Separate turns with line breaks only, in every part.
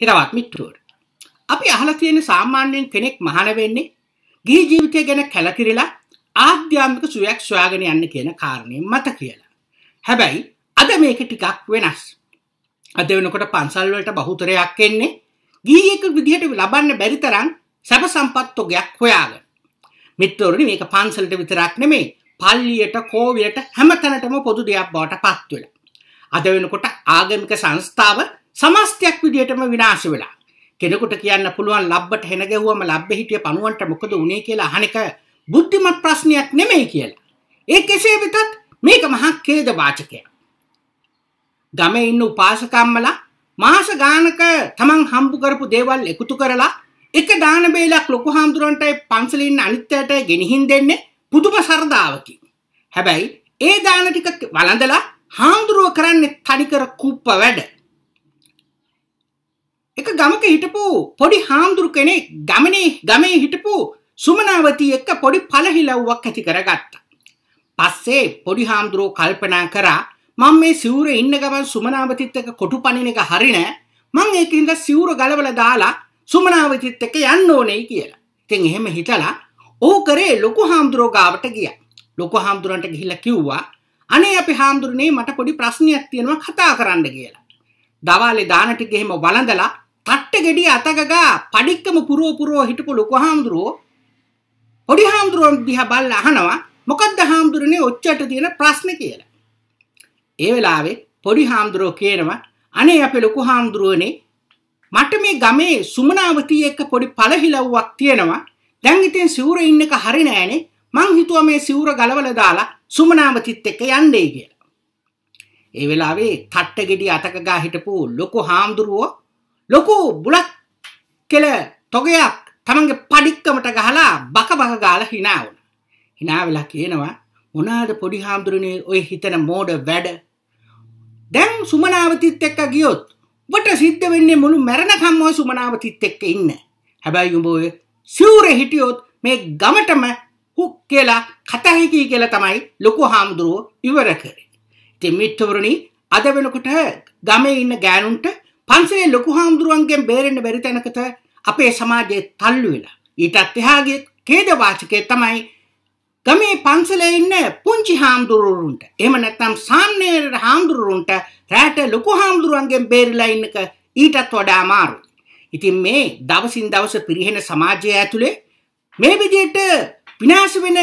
හිතවත් මිත්‍රවරු. අපි අහලා තියෙන සාමාන්‍යයෙන් කෙනෙක් මහාන වෙන්නේ ගිහි ජීවිතය ගැන කැලකිරිලා ආධ්‍යාත්මික සුවයක් සොයාගෙන යන්න කියන කාරණේ මත කියලා. හැබැයි අද මේක ටිකක් වෙනස්. අද වෙනකොට පන්සල් වලට බහුතරයක් එන්නේ ගිහියෙක් විදිහට ලබන්න බැරි තරම් සැප සම්පත් ඔගයක් හොයාගෙන. මිත්‍රවරුනි මේක පන්සලට විතරක් නෙමෙයි පල්ලියට කෝවිලට හැමතැනටම පොදු දෙයක් බවට පත් වෙලා. අද වෙනකොට ආගමික සංස්ථාව සමස්තයක් විදියටම විනාශ වෙලා කෙනෙකුට කියන්න පුළුවන් ලබ්බට හෙන ගැහුවම ලබ්බ හිටිය පණුවන්ට මොකද උනේ කියලා අහන එක බුද්ධිමත් ප්‍රශ්නයක් නෙමෙයි කියලා. ඒ කෙසේ වෙතත් මේක මහා ඛේද වාචකයක්. ගමේ ඉන්න උපාසකම්මලා මාස ගානක තමන් හම්බු කරපු දේවල් එකතු කරලා එක දාන බේලක් ලොකු හාමුදුරන්ට පන්සලින් ඉන්න අනිත්යට ගෙනිහින් දෙන්නේ පුදුම සරදාවකින්. හැබැයි ඒ දාන ටික වළඳලා හාමුදුරුව කරන්නේ තනිකර කුප්ප වැඩ. එක ගමක හිටපු පොඩි හාමුදුරු කෙනෙක් ගමනේ ගමේ හිටපු සුමනාවතී එක්ක පොඩි පළහිලව්වක් ඇති කරගත්තා. පස්සේ පොඩි හාමුදුරුවෝ කල්පනා කරා මම මේ සිවුරේ ඉන්න ගමන් සුමනාවතිත් එක්ක කොටු පනින එක හරිනෑ. මං ඒකින්ද සිවුර ගලවලා දාලා සුමනාවතිත් එක්ක යන්න ඕනේ කියලා. ඉතින් එහෙම හිතලා ඕ කරේ ලොකු හාමුදුරුවෝ ගාවට ගියා. ලොකු හාමුදුරන්ට ගිහිල්ලා කිව්වා අනේ අපි හාමුදුරනේ මට පොඩි ප්‍රශ්නයක් තියෙනවා කතා කරන්න කියලා. දවාලේ දානට ගෙහෙම වළඳලා තට්ට ගෙඩිය අතගගා පඩික්කම පුරෝ පුරෝ හිටපු ලොකු හාමුදුරුවෝ පොඩි හාමුදුරුවන් දිහා බල්ලා අහනවා මොකද්ද හාමුදුරනේ ඔච්චරට තියෙන ප්‍රශ්නේ කියලා. ඒ වෙලාවේ පොඩි හාමුදුරුවෝ කියනවා අනේ අපේ ලොකු හාමුදුරුවනේ මට මේ ගමේ සුමනාවතී එක්ක පොඩි පළහිලව්වක් තියෙනවා. දැන් ඉතින් සිවුර ඉන්නක හරි නෑනේ. මං හිතුවා මේ සිවුර ගලවලා දාලා සුමනාවතිත් එක්ක යන්නේ කියලා. ඒ වෙලාවේ තට්ට ගෙඩි අතක ගා හිටපු ලොකු හාමුදුරුවෝ ලොකු බුලත් කෙල තොගයක් තමන්ගේ පඩික්කමට ගහලා බක බහ ගාලා hina වුණා. hina වෙලා කියනවා මොනාද පොඩි හාමුදුරනේ ඔය හිතන මෝඩ වැඩ. දැන් සුමනාවතිත් එක්ක ගියොත් ඔබට සිද්ධ වෙන්නේ මුළු මැරණකම්ම ඔය සුමනාවතිත් එක්ක ඉන්න. හැබැයි උඹ ඔය සිවුරේ හිටියොත් මේ ගමටම හුක් කියලා කතහිකී කියලා තමයි ලොකු හාමුදුරුවෝ ඉවර කරේ. ඉතින් මිත්‍රවරුනි අද වෙනකොට ගමේ ඉන්න ගෑනුන්ට පන්සලේ ලොකු හාමුදුරුවන්ගෙන් බේරෙන්න බැරි තැනකට අපේ සමාජයේ තල්ලු වෙලා ඊටත් එහාගේ ඛේදවාචකයේ තමයි ගමේ පන්සලේ ඉන්න පුංචි හාමුදුරුවන්ට එහෙම නැත්නම් සාමාන්‍ය හාමුදුරුවන්ට රැට ලොකු හාමුදුරුවන්ගෙන් බේරිලා ඉන්නක ඊටත් වඩා අමාරුයි. ඉතින් මේ දවසින් දවස පිරිහෙන සමාජය ඇතුලේ මේ විදිහට විනාශ වෙන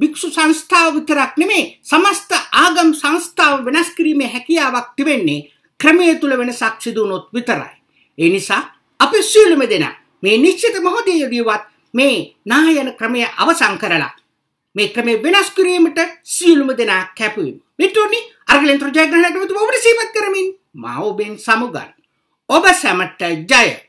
භික්ෂු සංස්ථාව විතරක් නෙමේ සමස්ත ආගම් සංස්ථාව වෙනස් කිරීමේ හැකියාවක් තිබෙන්නේ ක්‍රමය තුළ වෙනසක් සිදු වුණොත් විතරයි. ඒ නිසා අපි සියලුම දෙනා මේ නිශ්චිත මොහොතේදීවත් මේ නායන ක්‍රමය අවසන් කරලා මේ ක්‍රමය වෙනස් කිරීමට සියලුම දෙනා කැපවීම. මිතුරනි අර්ගලෙන්ත්‍ර ජයග්‍රහණයට ඔබට සීමත් කරමින් මා ඔබෙන් සමුගන්. ඔබ සැමට ජය.